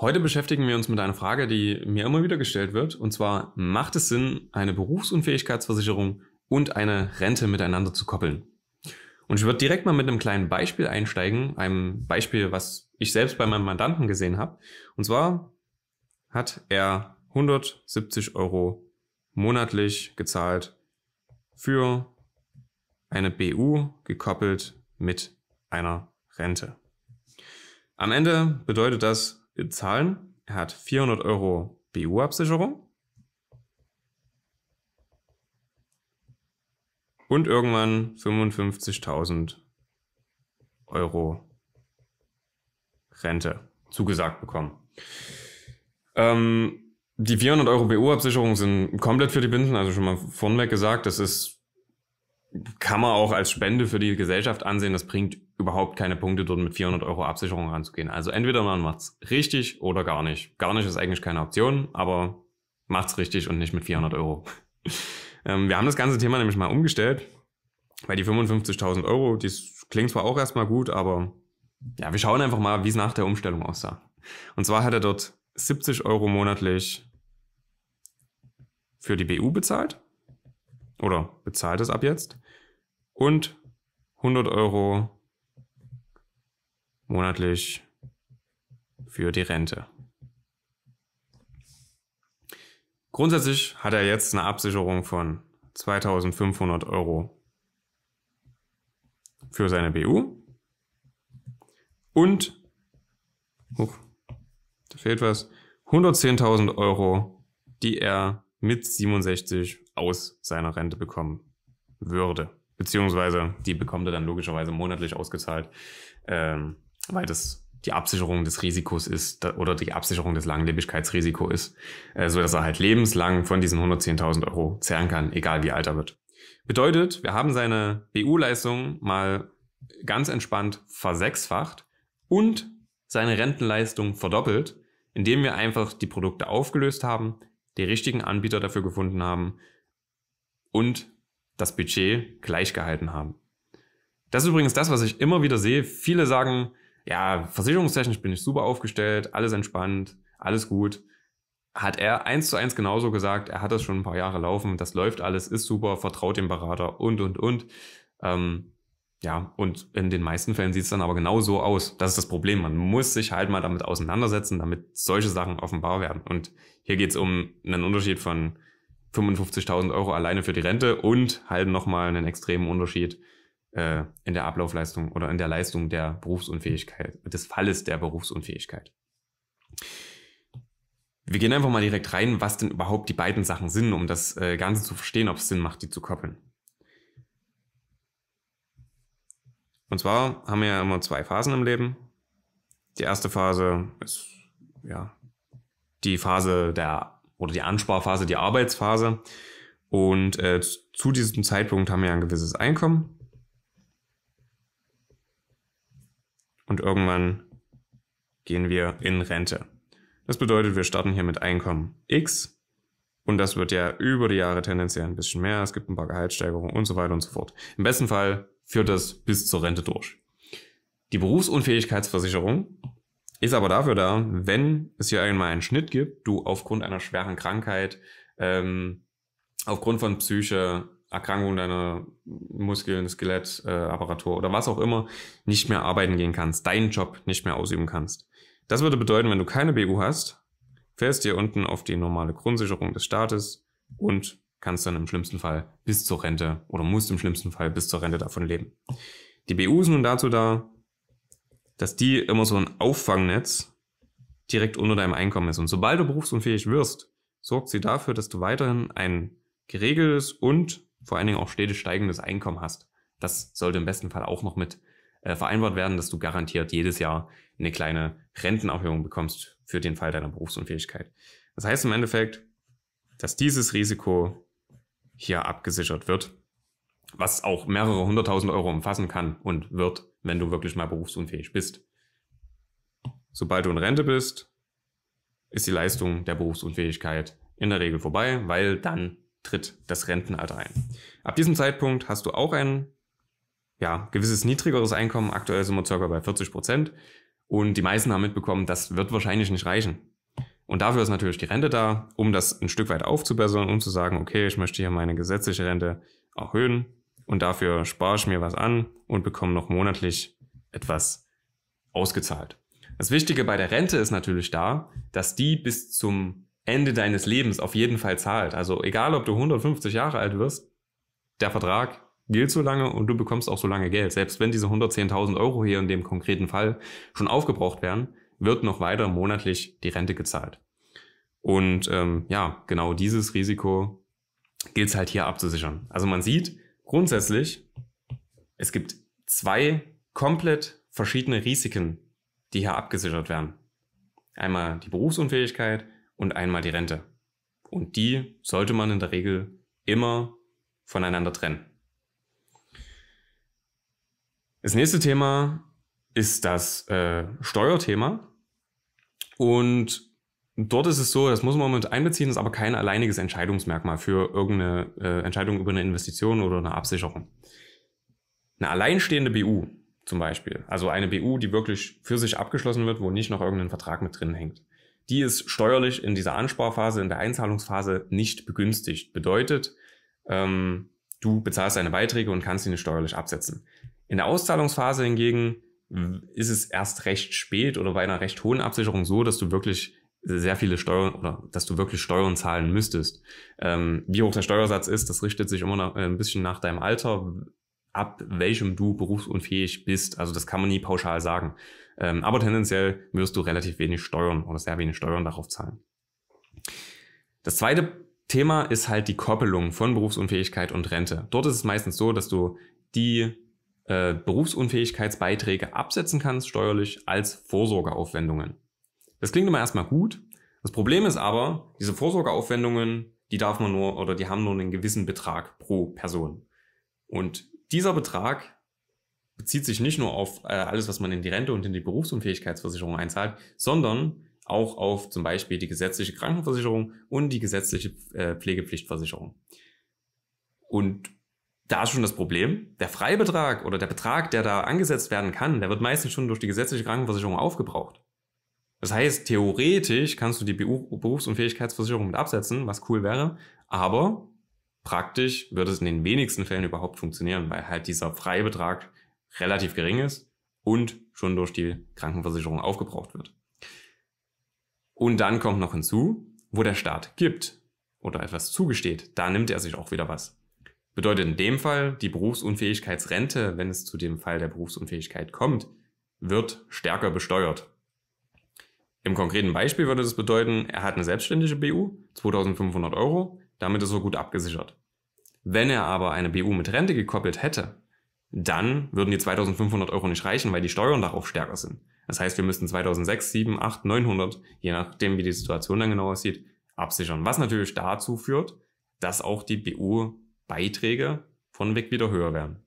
Heute beschäftigen wir uns mit einer Frage, die mir immer wieder gestellt wird, und zwar, macht es Sinn, eine Berufsunfähigkeitsversicherung und eine Rente miteinander zu koppeln? Und ich würde direkt mal mit einem kleinen Beispiel einsteigen, einem Beispiel, was ich selbst bei meinem Mandanten gesehen habe. Und zwar hat er 170 Euro monatlich gezahlt für eine BU gekoppelt mit einer Rente. Am Ende bedeutet das zahlen. Er hat 400 Euro BU-Absicherung. Und irgendwann 55.000 Euro Rente zugesagt bekommen. Ähm, die 400 Euro BU-Absicherung sind komplett für die Binden, also schon mal vorneweg gesagt, das ist kann man auch als Spende für die Gesellschaft ansehen. Das bringt überhaupt keine Punkte, dort mit 400 Euro Absicherung ranzugehen. Also entweder man macht's richtig oder gar nicht. Gar nicht ist eigentlich keine Option, aber macht's richtig und nicht mit 400 Euro. ähm, wir haben das ganze Thema nämlich mal umgestellt, weil die 55.000 Euro, die klingt zwar auch erstmal gut, aber ja, wir schauen einfach mal, wie es nach der Umstellung aussah. Und zwar hat er dort 70 Euro monatlich für die BU bezahlt oder bezahlt es ab jetzt und 100 Euro monatlich für die Rente. Grundsätzlich hat er jetzt eine Absicherung von 2500 Euro für seine BU und oh, da fehlt was 110.000 Euro, die er mit 67 aus seiner Rente bekommen würde. Beziehungsweise die bekommt er dann logischerweise monatlich ausgezahlt, ähm, weil das die Absicherung des Risikos ist oder die Absicherung des Langlebigkeitsrisiko ist, äh, so dass er halt lebenslang von diesen 110.000 Euro zehren kann, egal wie alt er wird. Bedeutet, wir haben seine BU-Leistung e mal ganz entspannt versechsfacht und seine Rentenleistung verdoppelt, indem wir einfach die Produkte aufgelöst haben, die richtigen Anbieter dafür gefunden haben und das Budget gleichgehalten haben. Das ist übrigens das, was ich immer wieder sehe. Viele sagen, ja, versicherungstechnisch bin ich super aufgestellt, alles entspannt, alles gut. Hat er eins zu eins genauso gesagt, er hat das schon ein paar Jahre laufen, das läuft alles, ist super, vertraut dem Berater und, und, und. Ähm, ja, und in den meisten Fällen sieht es dann aber genau so aus. Das ist das Problem. Man muss sich halt mal damit auseinandersetzen, damit solche Sachen offenbar werden. Und hier geht es um einen Unterschied von 55.000 Euro alleine für die Rente und halt nochmal einen extremen Unterschied äh, in der Ablaufleistung oder in der Leistung der Berufsunfähigkeit, des Falles der Berufsunfähigkeit. Wir gehen einfach mal direkt rein, was denn überhaupt die beiden Sachen sind, um das äh, Ganze zu verstehen, ob es Sinn macht, die zu koppeln. Und zwar haben wir ja immer zwei Phasen im Leben. Die erste Phase ist ja die Phase der oder die Ansparphase, die Arbeitsphase. Und äh, zu diesem Zeitpunkt haben wir ein gewisses Einkommen. Und irgendwann gehen wir in Rente. Das bedeutet, wir starten hier mit Einkommen X. Und das wird ja über die Jahre tendenziell ein bisschen mehr. Es gibt ein paar Gehaltssteigerungen und so weiter und so fort. Im besten Fall führt das bis zur Rente durch. Die Berufsunfähigkeitsversicherung ist aber dafür da, wenn es hier einmal einen Schnitt gibt, du aufgrund einer schweren Krankheit, ähm, aufgrund von Psyche, Erkrankung deiner Muskeln, Skelett, äh, Apparatur oder was auch immer, nicht mehr arbeiten gehen kannst, deinen Job nicht mehr ausüben kannst. Das würde bedeuten, wenn du keine BU hast, fährst dir unten auf die normale Grundsicherung des Staates und kannst dann im schlimmsten Fall bis zur Rente oder musst im schlimmsten Fall bis zur Rente davon leben. Die BU ist nun dazu da, dass die immer so ein Auffangnetz direkt unter deinem Einkommen ist. Und sobald du berufsunfähig wirst, sorgt sie dafür, dass du weiterhin ein geregeltes und vor allen Dingen auch stetig steigendes Einkommen hast. Das sollte im besten Fall auch noch mit äh, vereinbart werden, dass du garantiert jedes Jahr eine kleine Rentenaufhörung bekommst für den Fall deiner Berufsunfähigkeit. Das heißt im Endeffekt, dass dieses Risiko hier abgesichert wird, was auch mehrere hunderttausend Euro umfassen kann und wird wenn du wirklich mal berufsunfähig bist. Sobald du in Rente bist, ist die Leistung der Berufsunfähigkeit in der Regel vorbei, weil dann tritt das Rentenalter ein. Ab diesem Zeitpunkt hast du auch ein ja, gewisses niedrigeres Einkommen. Aktuell sind wir ca. bei 40 Prozent. Und die meisten haben mitbekommen, das wird wahrscheinlich nicht reichen. Und dafür ist natürlich die Rente da, um das ein Stück weit aufzubessern, um zu sagen, okay, ich möchte hier meine gesetzliche Rente erhöhen und dafür spare ich mir was an und bekomme noch monatlich etwas ausgezahlt. Das Wichtige bei der Rente ist natürlich da, dass die bis zum Ende deines Lebens auf jeden Fall zahlt. Also egal, ob du 150 Jahre alt wirst, der Vertrag gilt so lange und du bekommst auch so lange Geld. Selbst wenn diese 110.000 Euro hier in dem konkreten Fall schon aufgebraucht werden, wird noch weiter monatlich die Rente gezahlt. Und ähm, ja, genau dieses Risiko gilt es halt hier abzusichern. Also man sieht, grundsätzlich, es gibt zwei komplett verschiedene Risiken, die hier abgesichert werden. Einmal die Berufsunfähigkeit und einmal die Rente. Und die sollte man in der Regel immer voneinander trennen. Das nächste Thema ist das äh, Steuerthema. Und Dort ist es so, das muss man mit einbeziehen, ist aber kein alleiniges Entscheidungsmerkmal für irgendeine äh, Entscheidung über eine Investition oder eine Absicherung. Eine alleinstehende BU zum Beispiel, also eine BU, die wirklich für sich abgeschlossen wird, wo nicht noch irgendein Vertrag mit drin hängt, die ist steuerlich in dieser Ansparphase, in der Einzahlungsphase nicht begünstigt. Bedeutet, ähm, du bezahlst deine Beiträge und kannst sie nicht steuerlich absetzen. In der Auszahlungsphase hingegen ist es erst recht spät oder bei einer recht hohen Absicherung so, dass du wirklich sehr viele Steuern oder dass du wirklich Steuern zahlen müsstest. Ähm, wie hoch der Steuersatz ist, das richtet sich immer noch äh, ein bisschen nach deinem Alter, ab welchem du berufsunfähig bist. Also das kann man nie pauschal sagen. Ähm, aber tendenziell wirst du relativ wenig Steuern oder sehr wenig Steuern darauf zahlen. Das zweite Thema ist halt die Koppelung von Berufsunfähigkeit und Rente. Dort ist es meistens so, dass du die äh, Berufsunfähigkeitsbeiträge absetzen kannst steuerlich als Vorsorgeaufwendungen. Das klingt immer erstmal gut. Das Problem ist aber, diese Vorsorgeaufwendungen, die darf man nur oder die haben nur einen gewissen Betrag pro Person. Und dieser Betrag bezieht sich nicht nur auf äh, alles, was man in die Rente und in die Berufsunfähigkeitsversicherung einzahlt, sondern auch auf zum Beispiel die gesetzliche Krankenversicherung und die gesetzliche äh, Pflegepflichtversicherung. Und da ist schon das Problem. Der Freibetrag oder der Betrag, der da angesetzt werden kann, der wird meistens schon durch die gesetzliche Krankenversicherung aufgebraucht. Das heißt, theoretisch kannst du die Berufsunfähigkeitsversicherung mit absetzen, was cool wäre, aber praktisch wird es in den wenigsten Fällen überhaupt funktionieren, weil halt dieser Freibetrag relativ gering ist und schon durch die Krankenversicherung aufgebraucht wird. Und dann kommt noch hinzu, wo der Staat gibt oder etwas zugesteht, da nimmt er sich auch wieder was. Bedeutet in dem Fall, die Berufsunfähigkeitsrente, wenn es zu dem Fall der Berufsunfähigkeit kommt, wird stärker besteuert. Im konkreten Beispiel würde das bedeuten, er hat eine selbstständige BU, 2500 Euro, damit ist er gut abgesichert. Wenn er aber eine BU mit Rente gekoppelt hätte, dann würden die 2500 Euro nicht reichen, weil die Steuern darauf stärker sind. Das heißt, wir müssten 2006, 7, 8, 900, je nachdem, wie die Situation dann genau aussieht, absichern. Was natürlich dazu führt, dass auch die BU-Beiträge von weg wieder höher werden.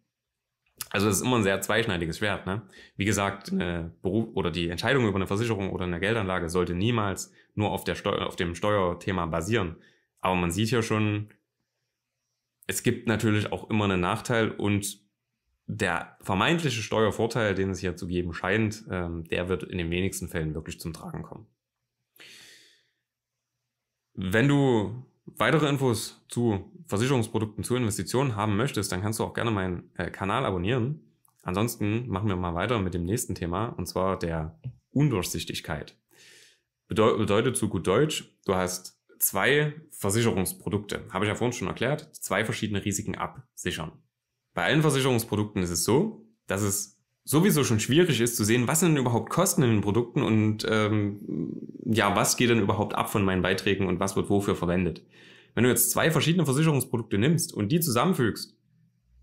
Also es ist immer ein sehr zweischneidiges Schwert. Ne? Wie gesagt, eine Beruf oder die Entscheidung über eine Versicherung oder eine Geldanlage sollte niemals nur auf, der Steu auf dem Steuerthema basieren. Aber man sieht hier schon, es gibt natürlich auch immer einen Nachteil und der vermeintliche Steuervorteil, den es hier zu geben scheint, ähm, der wird in den wenigsten Fällen wirklich zum Tragen kommen. Wenn du weitere Infos zu Versicherungsprodukten, zu Investitionen haben möchtest, dann kannst du auch gerne meinen äh, Kanal abonnieren. Ansonsten machen wir mal weiter mit dem nächsten Thema, und zwar der Undurchsichtigkeit. Bedeu bedeutet zu gut Deutsch, du hast zwei Versicherungsprodukte, habe ich ja vorhin schon erklärt, zwei verschiedene Risiken absichern. Bei allen Versicherungsprodukten ist es so, dass es sowieso schon schwierig ist zu sehen, was sind denn überhaupt Kosten in den Produkten und ähm, ja, was geht denn überhaupt ab von meinen Beiträgen und was wird wofür verwendet. Wenn du jetzt zwei verschiedene Versicherungsprodukte nimmst und die zusammenfügst,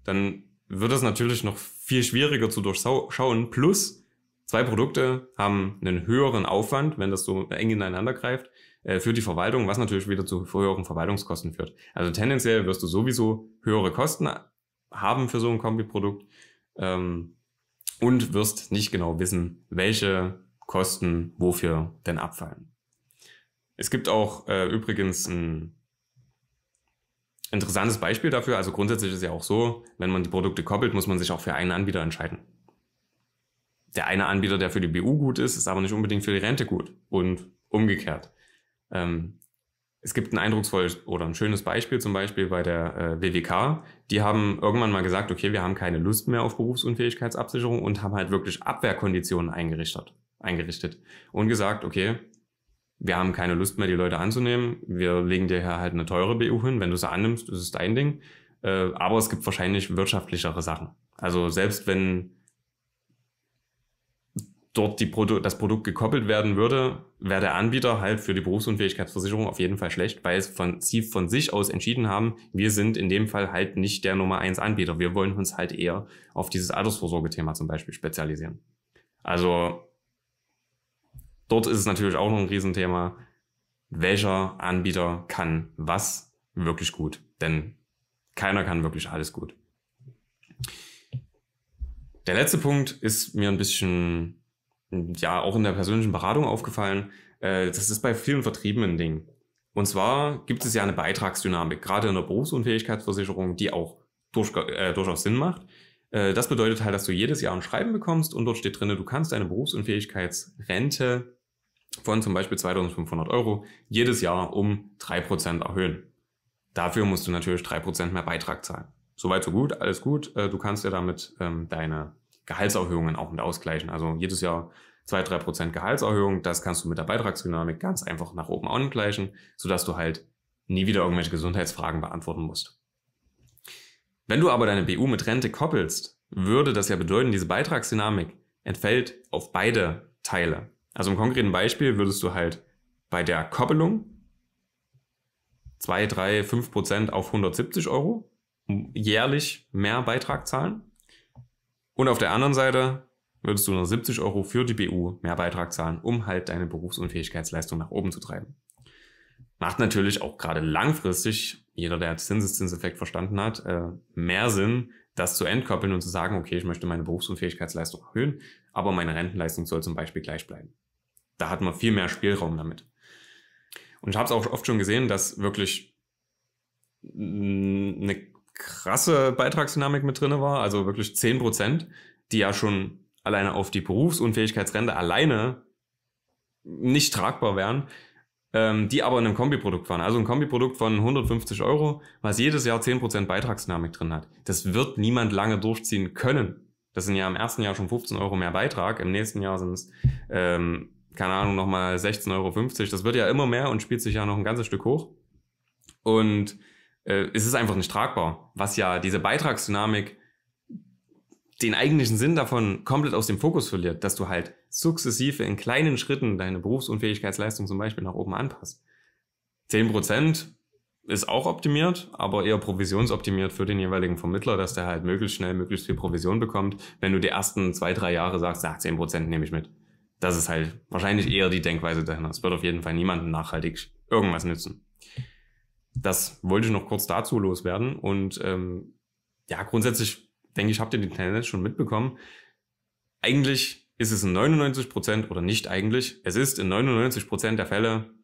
dann wird es natürlich noch viel schwieriger zu durchschauen. Plus, zwei Produkte haben einen höheren Aufwand, wenn das so eng ineinander greift, äh, für die Verwaltung, was natürlich wieder zu höheren Verwaltungskosten führt. Also tendenziell wirst du sowieso höhere Kosten haben für so ein Kombiprodukt. Ähm, und wirst nicht genau wissen, welche Kosten wofür denn abfallen. Es gibt auch äh, übrigens ein interessantes Beispiel dafür. Also grundsätzlich ist ja auch so, wenn man die Produkte koppelt, muss man sich auch für einen Anbieter entscheiden. Der eine Anbieter, der für die BU gut ist, ist aber nicht unbedingt für die Rente gut und umgekehrt. Ähm, es gibt ein eindrucksvolles oder ein schönes Beispiel zum Beispiel bei der äh, WWK. Die haben irgendwann mal gesagt, okay, wir haben keine Lust mehr auf Berufsunfähigkeitsabsicherung und haben halt wirklich Abwehrkonditionen eingerichtet, eingerichtet und gesagt, okay, wir haben keine Lust mehr, die Leute anzunehmen. Wir legen dir halt eine teure BU hin. Wenn du sie annimmst, ist es dein Ding. Äh, aber es gibt wahrscheinlich wirtschaftlichere Sachen. Also selbst wenn dort die Produ das Produkt gekoppelt werden würde, wäre der Anbieter halt für die Berufsunfähigkeitsversicherung auf jeden Fall schlecht, weil es von, sie von sich aus entschieden haben, wir sind in dem Fall halt nicht der Nummer 1 Anbieter. Wir wollen uns halt eher auf dieses Altersvorsorgethema zum Beispiel spezialisieren. Also dort ist es natürlich auch noch ein Riesenthema, welcher Anbieter kann was wirklich gut. Denn keiner kann wirklich alles gut. Der letzte Punkt ist mir ein bisschen ja auch in der persönlichen Beratung aufgefallen, äh, das ist bei vielen Vertrieben ein Ding. Und zwar gibt es ja eine Beitragsdynamik, gerade in der Berufsunfähigkeitsversicherung, die auch durch, äh, durchaus Sinn macht. Äh, das bedeutet halt, dass du jedes Jahr ein Schreiben bekommst und dort steht drin, du kannst deine Berufsunfähigkeitsrente von zum Beispiel 2500 Euro jedes Jahr um 3% erhöhen. Dafür musst du natürlich 3% mehr Beitrag zahlen. Soweit, so gut, alles gut. Äh, du kannst ja damit ähm, deine Gehaltserhöhungen auch mit ausgleichen. Also jedes Jahr zwei drei Prozent Gehaltserhöhung, das kannst du mit der Beitragsdynamik ganz einfach nach oben angleichen, sodass du halt nie wieder irgendwelche Gesundheitsfragen beantworten musst. Wenn du aber deine BU mit Rente koppelst, würde das ja bedeuten, diese Beitragsdynamik entfällt auf beide Teile. Also im konkreten Beispiel würdest du halt bei der Koppelung zwei drei fünf Prozent auf 170 Euro jährlich mehr Beitrag zahlen und auf der anderen Seite würdest du nur 70 Euro für die BU mehr Beitrag zahlen, um halt deine Berufsunfähigkeitsleistung nach oben zu treiben. Macht natürlich auch gerade langfristig, jeder, der Zinseszinseffekt verstanden hat, äh, mehr Sinn, das zu entkoppeln und zu sagen, okay, ich möchte meine Berufsunfähigkeitsleistung erhöhen, aber meine Rentenleistung soll zum Beispiel gleich bleiben. Da hat man viel mehr Spielraum damit. Und ich habe es auch oft schon gesehen, dass wirklich eine krasse Beitragsdynamik mit drinne war, also wirklich zehn Prozent, die ja schon alleine auf die Berufsunfähigkeitsrente alleine nicht tragbar wären, ähm, die aber in einem Kombiprodukt waren. Also ein Kombiprodukt von 150 Euro, was jedes Jahr 10% Beitragsdynamik drin hat. Das wird niemand lange durchziehen können. Das sind ja im ersten Jahr schon 15 Euro mehr Beitrag, im nächsten Jahr sind es, ähm, keine Ahnung, nochmal 16,50 Euro. Das wird ja immer mehr und spielt sich ja noch ein ganzes Stück hoch. Und äh, es ist einfach nicht tragbar, was ja diese Beitragsdynamik den eigentlichen Sinn davon komplett aus dem Fokus verliert, dass du halt sukzessive in kleinen Schritten deine Berufsunfähigkeitsleistung zum Beispiel nach oben anpasst. Zehn Prozent ist auch optimiert, aber eher provisionsoptimiert für den jeweiligen Vermittler, dass der halt möglichst schnell möglichst viel Provision bekommt, wenn du die ersten zwei, drei Jahre sagst, nach zehn Prozent nehme ich mit. Das ist halt wahrscheinlich eher die Denkweise dahinter. Es wird auf jeden Fall niemandem nachhaltig irgendwas nützen das wollte ich noch kurz dazu loswerden. Und ähm, ja, grundsätzlich denke ich, habt ihr den Tendenz schon mitbekommen. Eigentlich ist es in 99 Prozent oder nicht eigentlich, es ist in 99 Prozent der Fälle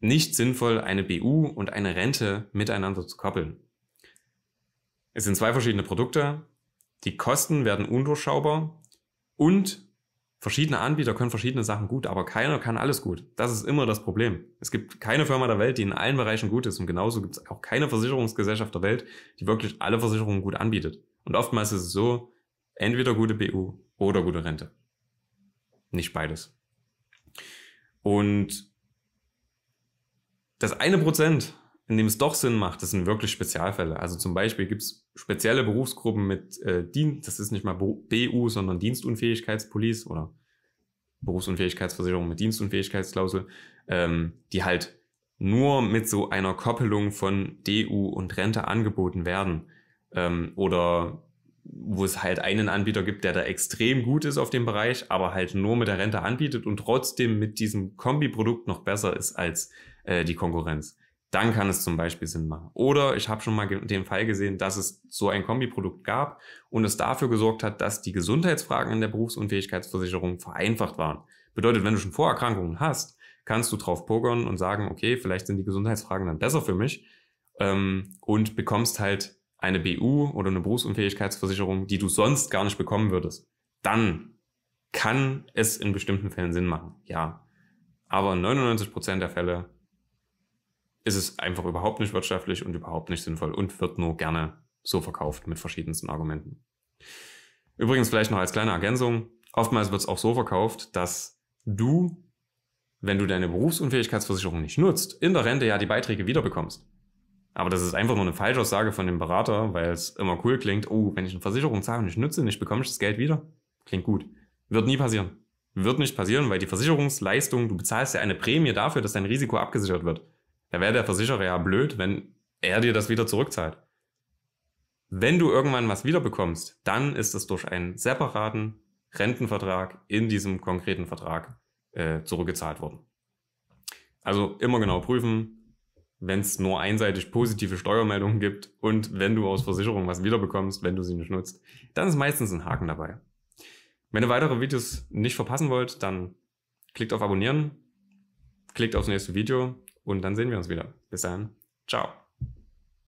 nicht sinnvoll, eine BU und eine Rente miteinander zu koppeln. Es sind zwei verschiedene Produkte. Die Kosten werden undurchschaubar und verschiedene Anbieter können verschiedene Sachen gut, aber keiner kann alles gut. Das ist immer das Problem. Es gibt keine Firma der Welt, die in allen Bereichen gut ist. Und genauso gibt es auch keine Versicherungsgesellschaft der Welt, die wirklich alle Versicherungen gut anbietet. Und oftmals ist es so, entweder gute BU oder gute Rente. Nicht beides. Und das eine Prozent in dem es doch Sinn macht, das sind wirklich Spezialfälle. Also zum Beispiel gibt es spezielle Berufsgruppen mit äh, Dienst, das ist nicht mal BU, sondern Dienstunfähigkeitspolice oder Berufsunfähigkeitsversicherung mit Dienstunfähigkeitsklausel, ähm, die halt nur mit so einer Koppelung von DU und Rente angeboten werden. Ähm, oder wo es halt einen Anbieter gibt, der da extrem gut ist auf dem Bereich, aber halt nur mit der Rente anbietet und trotzdem mit diesem Kombiprodukt noch besser ist als äh, die Konkurrenz dann kann es zum Beispiel Sinn machen. Oder ich habe schon mal den Fall gesehen, dass es so ein Kombiprodukt gab und es dafür gesorgt hat, dass die Gesundheitsfragen in der Berufsunfähigkeitsversicherung vereinfacht waren. Bedeutet, wenn du schon Vorerkrankungen hast, kannst du drauf pokern und sagen, okay, vielleicht sind die Gesundheitsfragen dann besser für mich ähm, und bekommst halt eine BU oder eine Berufsunfähigkeitsversicherung, die du sonst gar nicht bekommen würdest. Dann kann es in bestimmten Fällen Sinn machen, ja. Aber 99% Prozent der Fälle ist es einfach überhaupt nicht wirtschaftlich und überhaupt nicht sinnvoll und wird nur gerne so verkauft mit verschiedensten Argumenten. Übrigens vielleicht noch als kleine Ergänzung, oftmals wird es auch so verkauft, dass du, wenn du deine Berufsunfähigkeitsversicherung nicht nutzt, in der Rente ja die Beiträge wiederbekommst. Aber das ist einfach nur eine Falschaussage von dem Berater, weil es immer cool klingt, oh, wenn ich eine Versicherung zahle und ich nutze nicht, bekomme ich das Geld wieder. Klingt gut. Wird nie passieren. Wird nicht passieren, weil die Versicherungsleistung, du bezahlst ja eine Prämie dafür, dass dein Risiko abgesichert wird. Da wäre der Versicherer ja blöd, wenn er dir das wieder zurückzahlt. Wenn du irgendwann was wiederbekommst, dann ist es durch einen separaten Rentenvertrag in diesem konkreten Vertrag äh, zurückgezahlt worden. Also immer genau prüfen, wenn es nur einseitig positive Steuermeldungen gibt und wenn du aus Versicherung was wiederbekommst, wenn du sie nicht nutzt, dann ist meistens ein Haken dabei. Wenn ihr weitere Videos nicht verpassen wollt, dann klickt auf Abonnieren, klickt aufs nächste Video und dann sehen wir uns wieder. Bis dann. Ciao.